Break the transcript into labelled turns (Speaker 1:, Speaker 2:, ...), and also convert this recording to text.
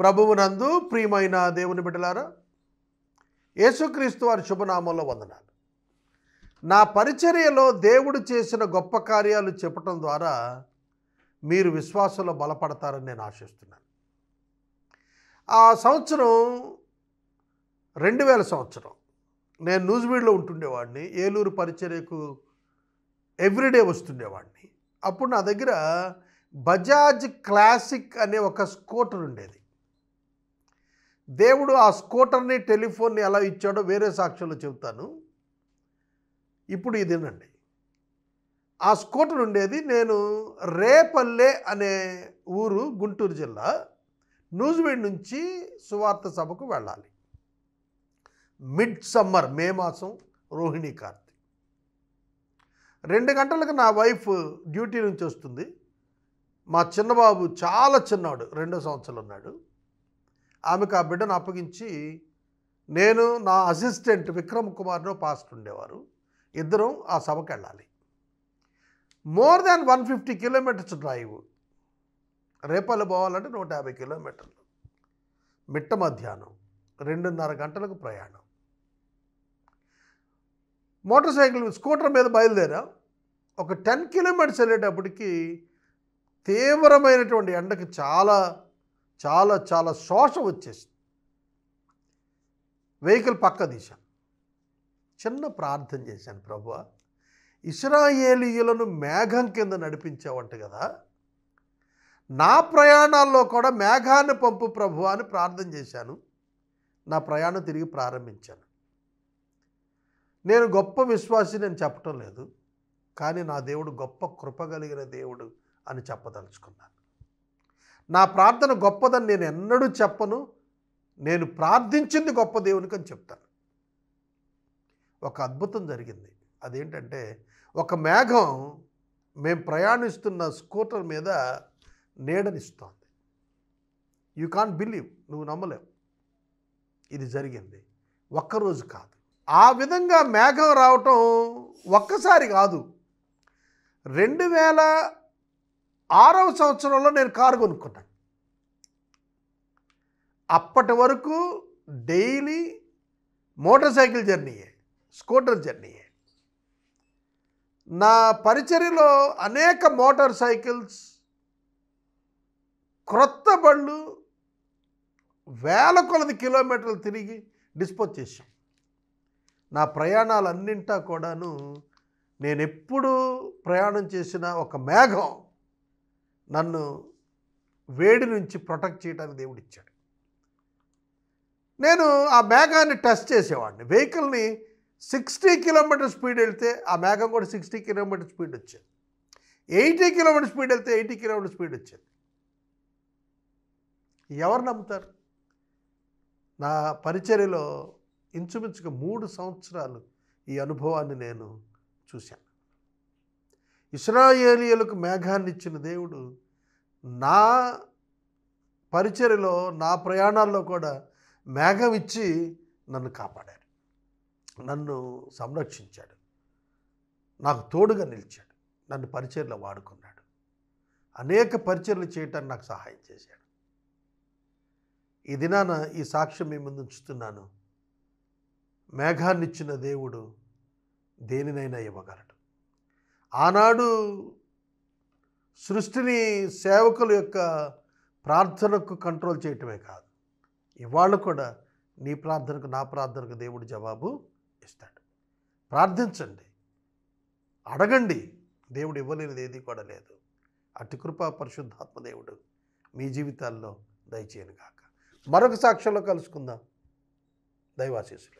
Speaker 1: ప్రభువునందు ప్రియమైన దేవుని బిడ్డలారా యేసుక్రీస్తు వారి శుభనామంలో వందనాలు నా పరిచర్యలో దేవుడు చేసిన గొప్ప కార్యాలు చెప్పటం ద్వారా మీరు విశ్వాసంలో బలపడతారని నేను ఆశిస్తున్నాను ఆ సంవత్సరం రెండు వేల సంవత్సరం నేను న్యూస్బీడ్లో ఉంటుండేవాడిని ఏలూరు పరిచర్యకు ఎవ్రీడే వస్తుండేవాడిని అప్పుడు నా దగ్గర బజాజ్ క్లాసిక్ అనే ఒక స్కూటర్ ఉండేది దేవుడు ఆ స్కూటర్ని టెలిఫోన్ని ఎలా ఇచ్చాడో వేరే సాక్ష్యంలో చెబుతాను ఇప్పుడు ఇదేనండి ఆ స్కూటర్ ఉండేది నేను రేపల్లె అనే ఊరు గుంటూరు జిల్లా న్యూజిలాండ్ నుంచి సువార్త సభకు వెళ్ళాలి మిడ్ సమ్మర్ మే మాసం రోహిణి కార్తీ రెండు గంటలకు నా వైఫ్ డ్యూటీ నుంచి వస్తుంది మా చిన్నబాబు చాలా చిన్నాడు రెండో సంవత్సరాలు ఉన్నాడు ఆమెకు ఆ బిడ్డను అప్పగించి నేను నా అసిస్టెంట్ విక్రమ్ కుమార్ను పాస్ట్ ఉండేవారు ఇద్దరం ఆ సభకు వెళ్ళాలి more than one fifty kilometres drive Repalle పోవాలంటే నూట యాభై కిలోమీటర్లు మిట్ట మధ్యాహ్నం రెండున్నర గంటలకు ప్రయాణం మోటార్ సైకిల్ స్కూటర్ మీద బయలుదేరా ఒక టెన్ కిలోమీటర్స్ వెళ్ళేటప్పటికి తీవ్రమైనటువంటి ఎండకు చాలా చాలా చాలా శోష వచ్చేసింది వెహికల్ పక్క తీశాను చిన్న ప్రార్థన చేశాను ప్రభు ఇస్రాయేలీయులను మేఘం కింద నడిపించేవంట కదా నా ప్రయాణాల్లో కూడా మేఘాన్ని పంపు ప్రభు అని ప్రార్థన చేశాను నా ప్రయాణం తిరిగి ప్రారంభించాను నేను గొప్ప విశ్వాసి నేను చెప్పటం లేదు కానీ నా దేవుడు గొప్ప కృప కలిగిన దేవుడు అని చెప్పదలుచుకున్నాను నా ప్రార్థన గొప్పదని నేను ఎన్నడూ చెప్పను నేను ప్రార్థించింది గొప్ప దేవునికి అని చెప్తాను ఒక అద్భుతం జరిగింది అదేంటంటే ఒక మేఘం మేము ప్రయాణిస్తున్న స్కూటర్ మీద నీడనిస్తోంది యు కాన్ బిలీవ్ నువ్వు నమ్మలేవు ఇది జరిగింది ఒక్కరోజు కాదు ఆ విధంగా మేఘం రావటం ఒక్కసారి కాదు రెండు వేల ఆరవ సంవత్సరంలో నేను కారు కొనుక్కున్నాను అప్పటి వరకు డైలీ మోటార్ సైకిల్ జర్నీయే స్కూటర్ జర్నీయే నా పరిచర్యలో అనేక మోటార్ సైకిల్స్ క్రొత్త బళ్ళు వేల కొలది కిలోమీటర్లు తిరిగి డిస్పోజ్ చేశాం నా ప్రయాణాలన్నింటా కూడాను నేను ఎప్పుడు ప్రయాణం చేసిన ఒక మేఘం నన్ను వేడి నుంచి ప్రొటెక్ట్ చేయడానికి దేవుడు ఇచ్చాడు నేను ఆ మేఘాన్ని టెస్ట్ చేసేవాడిని వెహికల్ని సిక్స్టీ కిలోమీటర్ స్పీడ్ వెళ్తే ఆ మేఘం కూడా సిక్స్టీ కిలోమీటర్ స్పీడ్ వచ్చేది ఎయిటీ కిలోమీటర్ స్పీడ్ వెళ్తే ఎయిటీ కిలోమీటర్ స్పీడ్ వచ్చేది ఎవరు నమ్ముతారు నా పరిచర్యలో ఇంచుమించుగా మూడు సంవత్సరాలు ఈ అనుభవాన్ని నేను చూశాను ఇస్రాయేలియలకు మేఘాన్ని ఇచ్చిన దేవుడు నా పరిచర్యలో నా ప్రయాణాల్లో కూడా మేఘం ఇచ్చి నన్ను కాపాడాడు నన్ను సంరక్షించాడు నాకు తోడుగా నిలిచాడు నన్ను పరిచర్లో వాడుకున్నాడు అనేక పరిచర్లు చేయటానికి నాకు సహాయం చేశాడు ఈ దినాన ఈ సాక్ష్యం మీ ముందు ఉంచుతున్నాను మేఘాన్నిచ్చిన దేవుడు దేనినైనా ఇవ్వగలడు ఆనాడు సృష్టిని సేవకుల యొక్క ప్రార్థనకు కంట్రోల్ చేయటమే కాదు ఇవాళ కూడా నీ ప్రార్థనకు నా ప్రార్థనకు దేవుడు జవాబు ఇస్తాడు ప్రార్థించండి అడగండి దేవుడు ఇవ్వలేనిది ఏది కూడా లేదు అటు కృపా పరిశుద్ధాత్మ దేవుడు మీ జీవితాల్లో దయచేయను కాక మరొక సాక్ష్యంలో కలుసుకుందాం దైవాశీసులు